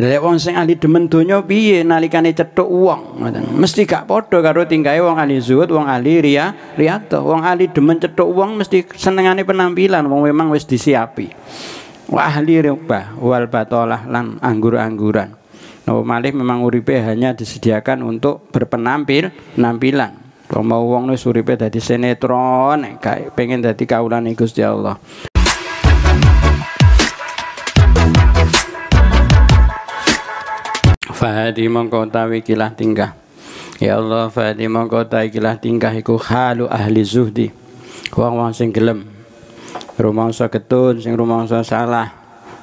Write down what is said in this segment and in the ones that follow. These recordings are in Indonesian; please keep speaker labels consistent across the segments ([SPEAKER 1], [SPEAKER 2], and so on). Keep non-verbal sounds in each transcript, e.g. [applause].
[SPEAKER 1] Lek wong sing ahli demen donya piye nalikane cethuk wong ngoten. Mesti gak padha karo tingkae wong ahli zuhud, wong ahli riya, riyato. Wong ahli demen cethuk wong mesti senengane penampilan wong memang wis disiapi. Wah ahli riba wal batalah lan anggur-angguran. Nah, malih memang uripe hanya disediakan untuk berpenampil penampilan. Wong mau wong wis uripe dadi sinetron, kayak pengen dadi kaulane Gusti Allah. fahadi mongko utawi kilah tingkah ya Allah fahadi mongko utawi kilah tingkah iku halu ahli zuhdi wong wang sing gelem rumangsa ketun sing rumangsa salah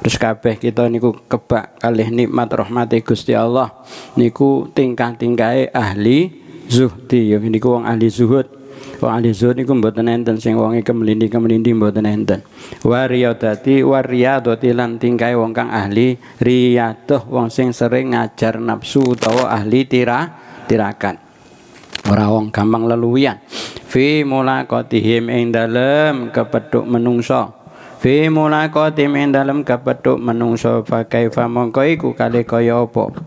[SPEAKER 1] terus kabeh kita niku kebak kalih nikmat rahmati Gusti Allah niku tingkah-tingkahe ahli zuhdi ya niku wong ahli zuhud wa alizun iku mboten enten sing wonge kemlindi-kemlindi mboten enten wa riyadati wa riyadati lan tingkai wong kang ahli riyadah wong sing sering ngajar nafsu utawa ahli tira tirakan ora wong gampang leluwian fi mulaqatihim ing dalem kepethuk menungso fi mulaqatim ing dalem kepethuk menungso fa kaifa mongko iku kale kaya apa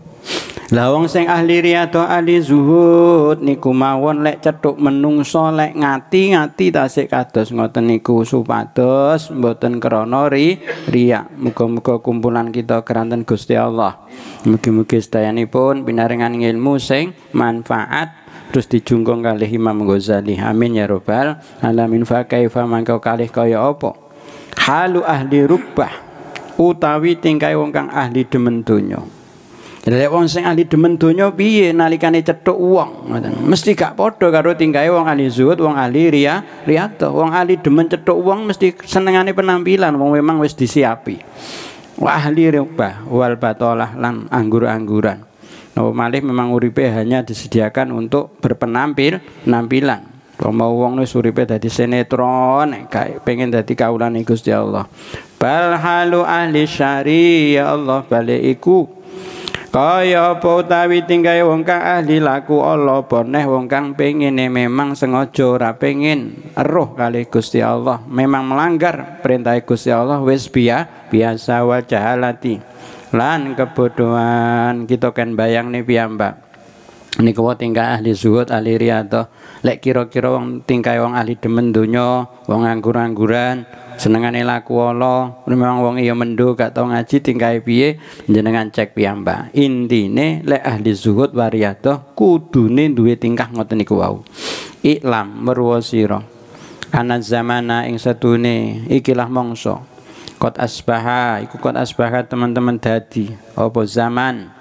[SPEAKER 1] lah wong sing ahli riyadho ahli zuhud niku mawon lek cethuk menungso lek ngati-ngati tasik kados ngoten niku supados mboten krana ri riya. Muga-muga kumpulan kita keranten Gusti Allah. Mugi-mugi sedayanipun binaringan ilmu sing manfaat terus dijungkung kali Imam Ghazali. Amin ya robbal alamin. Fa kaifa mangko kali kaya apa? Halu ahli rubbah utawi tingkai wong kang ahli demen donya. Jadi wong sing ahli demen donya piye nalikane cethuk wong uang, Mesti gak padha karo uang wong ahli zuhud, wong ahli ria riyato. Wong ahli demen cethuk uang mesti senengane penampilan wong memang wis disiapi. Wah ahli riba wal batolah lan anggur-angguran. Nah malih memang uripe hanya disediakan untuk berpenampil nampilan. Wong mau wong wis uripe dadi sinetron, kayak pengen dadi kaulan Gusti Allah. Bal halu ahli syari ya Allah balik iku kaya apa utawi tinggal wong kang ahli laku Allah boneh wong kang pengine memang sengaja ora pengin roh kali Gusti Allah memang melanggar perintah Gusti Allah wis biya biasa lati lan kebodohan kita kan bayang nih piyambak niku kau tingkah ahli zuhud ahli riyadhah lek kira-kira wong tingkah wong ahli demen donya wong anggur angguran senengane laku ala memang wong iya mendo gak tau ngaji tingkah piye jenengan cek piamba. Indi intine lek ahli zuhud kudu kudune duwe tingkah ngoten niku wau iklam merwa sira ana zamana ing setune ikilah mongso kot asbaha iku kot asbaha teman-teman dadi apa zaman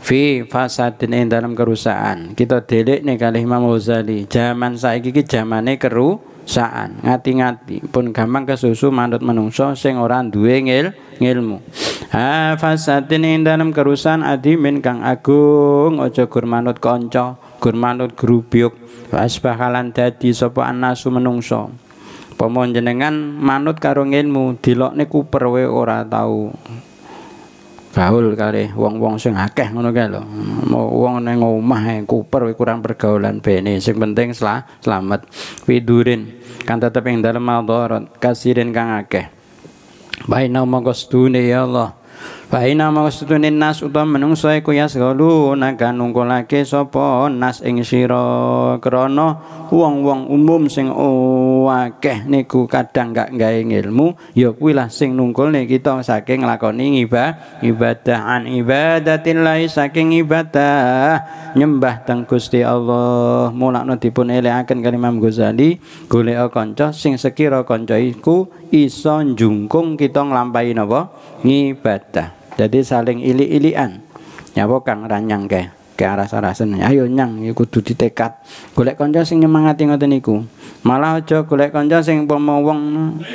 [SPEAKER 1] fi fasadin ing dalam kerusakan kita delik nih kali Imam Ghazali zaman saiki iki zamane kerusakan ngati-ngati pun gampang kesusu manut menungso sing ora duwe ngil ngilmu ha fasadin ing dalam kerusakan adimin kang agung ojo gur manut kanca gur manut grubyuk asbahalan dadi sapa anasu menungso Pomon jenengan manut karo ngilmu dilokne kuper kuperwe ora tau gaul kali wong-wong sing akeh ngono kae lho. Wong nang omah kuper kurang pergaulan bene. Sing penting sel selamat widurin kan tetep ing dalem madharat kasirin kang akeh. Baina mongko sedune ya Allah. Baina maksudun nas uta kuyas galu naga kanungkulake sapa nas ing krono krana wong-wong umum sing wakeh niku kadang gak gawe ilmu ya kuwi lah sing nungkulne kita saking lakoni ibadah ibadah an ibadatillahi saking ibadah nyembah tangkusti Allah mulakno dipun eleakan kalimam Imam Ghazali golek sing sekiro kanca iku iso jungkung kita nglampahi napa ngibadah jadi saling ili-ilian. Nyawa kang ranyang ke ke arah sarasen. Ayo nyang ya kudu ditekat. Golek kanca sing nyemangati ngoten niku. Malah aja golek kanca sing pomo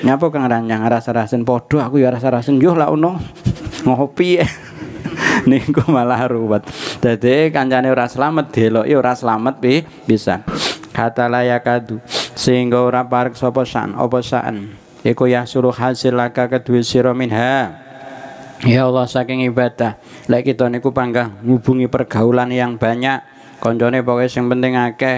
[SPEAKER 1] nyapa kang ranyang arah sarasen padha aku ya arah sarasen yo lah ono. [laughs] Ngopi ya. [laughs] niku malah ruwet. Jadi kancane ora slamet deloki ya ora slamet pi bisa. Kata layakadu sehingga ora parek sopo san opo saan. Iku ya suruh hasil laka kedua siromin minha. Ya Allah saking ibadah lek kita niku panggah hubungi pergaulan yang banyak koncone pokoknya yang penting akeh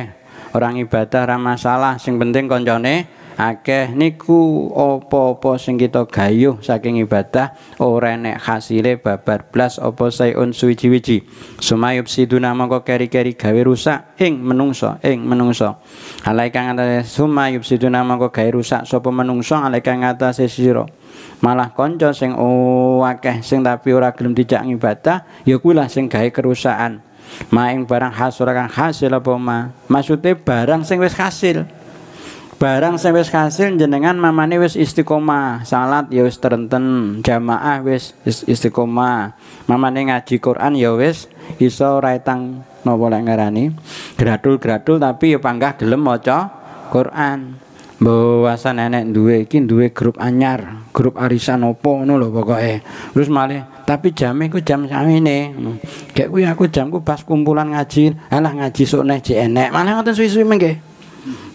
[SPEAKER 1] orang ibadah ora salah sing penting koncone akeh niku opo-opo sing kita gayuh saking ibadah ora enek hasile babar blas opo sayun suwiji-wiji sumayub siduna mongko keri-keri gawe rusak ing menungso ing menungso alai kang atase sumayub siduna mongko gawe rusak sopo menungso alai kang atase malah konco sing oh, akeh sing tapi ora gelem dijak ngibadah ya kuwi sing gawe kerusakan maing barang hasil kang hasil apa ma maksude barang sing wis hasil Barang sing wis jenengan mamane wis istiqomah, salat ya wis terenten, jamaah wis istiqomah. Mamane ngaji Quran ya wis iso raitang napa lek ngarani. Gradul-gradul tapi ya panggah gelem maca Quran. Mbawasa nenek duwe iki duwe grup anyar, grup arisan opo ngono lho pokoke. Terus malih tapi jame ku jam samene. kayak kuwi aku jamku pas kumpulan ngaji, alah ngaji sok neh enek. Malah ngoten suwi-suwi mengke.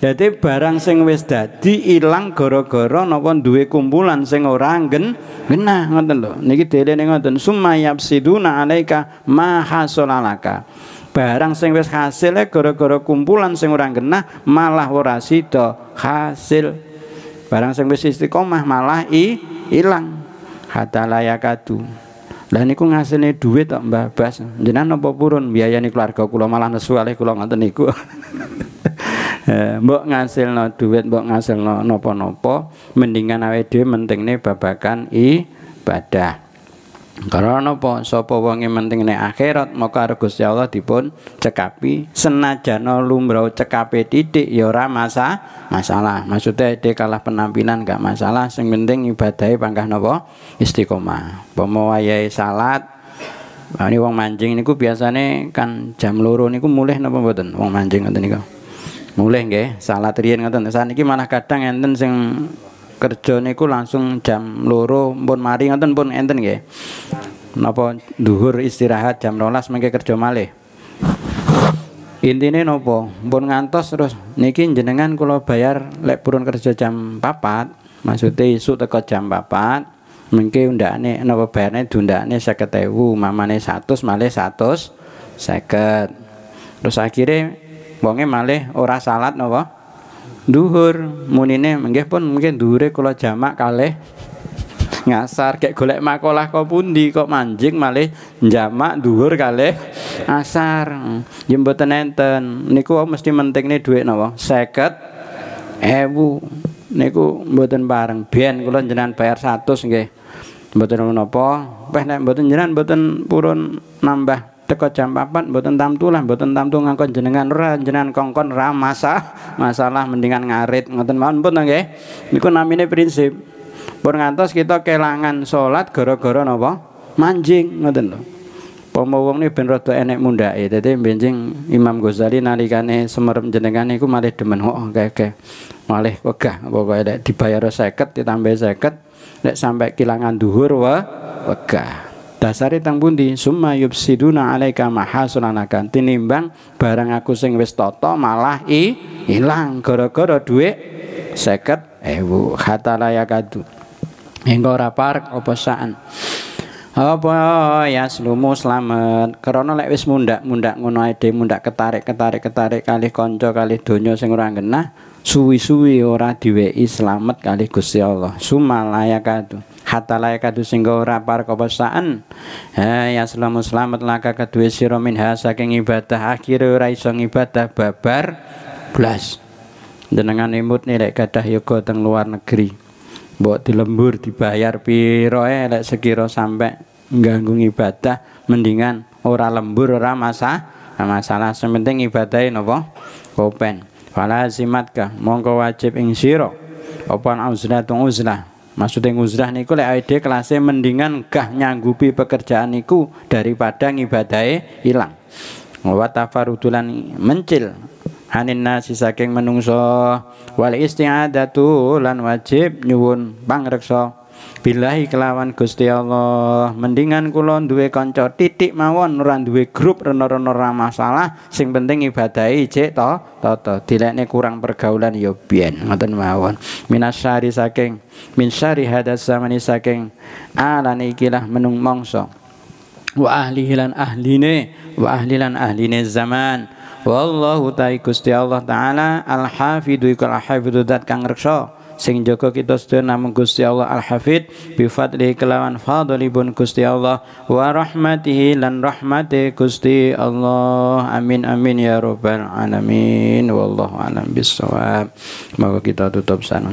[SPEAKER 1] Jadi barang sing wis dadi ilang gara-gara napa duwe kumpulan sing ora gen genah ngoten lho. Niki delene ngoten sumayab siduna alaika ma hasolalaka. Barang sing wis hasile gara-gara kumpulan sing ora genah malah ora sida hasil. Barang sing wis istiqomah malah i ilang. Hatta layakadu. Lah niku ngasine duit tok Mbah Bas. Jenengan napa purun biayane keluarga kula malah nesu alih kula ngoten niku. [laughs] Eh, mbok ngasilno duit mbok ngasilno nopo-nopo mendingan awake dhewe mentingne babakan i ibadah karena napa sapa wonge mentingne akhirat maka karo Gusti Allah dipun cekapi senajan lumrah cekapi titik ya ora masa masalah maksudnya dia kalah penampilan gak masalah sing penting ibadai pangkah napa istiqomah pomo wayahe salat Nah, ini wong mancing niku biasanya kan jam loro ku mulai napa mboten wong mancing ngoten niku mulai nggih salat riyen ngoten saniki malah kadang enten sing kerja niku langsung jam loro pun mari ngoten pun enten nggih napa duhur istirahat jam rolas mengke kerja malih intinya nopo pun ngantos terus niki jenengan kalau bayar lek purun kerja jam papat maksudnya isuk teko jam papat mengke undakane napa bayarne dundakane 50.000 mamane satu malih satu 50 terus akhirnya wonge malih ora salat napa duhur munine nggih pun mungkin dhuure kula jamak kalih ngasar kayak golek makolah kok pundi kok manjing malih jamak duhur kalle, asar ya mboten enten niku mesti nih duit nopo seket ewu niku mboten bareng ben kulo jenan bayar satu nge mboten nopo, peh nek mboten jenan mboten purun nambah teko jam buat mboten tamtu lah mboten tamtu ngangkon jenengan ora jenengan kongkon ra masa masalah mendingan ngarit ngoten mawon pun nggih niku namine prinsip pun ngantos kita kelangan salat gara-gara nopo, manjing ngoten lho Pomo wong ini ben rada enek mundake. Dadi benjing Imam Ghazali nalikane semerem jenengan niku malih demen kok oh, kayak Malih wegah pokoke dibayar 50 ditambah 50 nggak sampai kilangan duhur wa wegah. Dasari tang bundi summa yubsiduna alaika mahasunanaka tinimbang barang aku sing wis toto malah i ilang gara-gara seket kata hatta layakadu hingga rapar apa saan apa ya selumu selamat. karena lek wis mundak mundak ngono ae mundak ketarik ketarik ketarik kali konco kali donyo sing ora genah suwi-suwi ora diwi selamat kali Gusti Allah suma sumalayakatu hatta layakatu rapar ora parkobasaan ha ya selamu selamat laka kedue sira minha saking ibadah akhire ora iso ibadah babar blas dengan imut nilai gadah yoga teng luar negeri di dilembur dibayar piro eh lek sekiro sampe ngganggu ibadah mendingan ora lembur ora masa masalah sementing ibadahin apa open falazimatka mongko wajib ing sira apa uzlatun uzlah maksudnya uzlah niku lek ide kelasnya mendingan gah nyanggupi pekerjaan niku daripada ngibadahe ilang wa tafarudulan mencil hanin nasi saking menungso wal isti'adatu lan wajib nyuwun pangreksa billahi kelawan Gusti Allah mendingan kula duwe kanca titik mawon ora duwe grup renor rena masalah sing penting ibadahi cek to to dilekne kurang pergaulan ya biyen ngoten mawon minasari saking min syari hadas zamani saking alane ikilah menung mongso wa ahlihi lan ahline wa ahli lan ahline zaman Wallahu ta'ala Gusti Allah taala al-hafidhu ikal hafidhu dat kang reksa sing jaga kita sedaya namung Gusti Allah Al-Hafid bi fadli kelawan fadlipun Gusti Allah wa rahmatihi lan rahmati Gusti Allah amin amin ya rabbal alamin wallahu alam bisawab maka kita tutup sana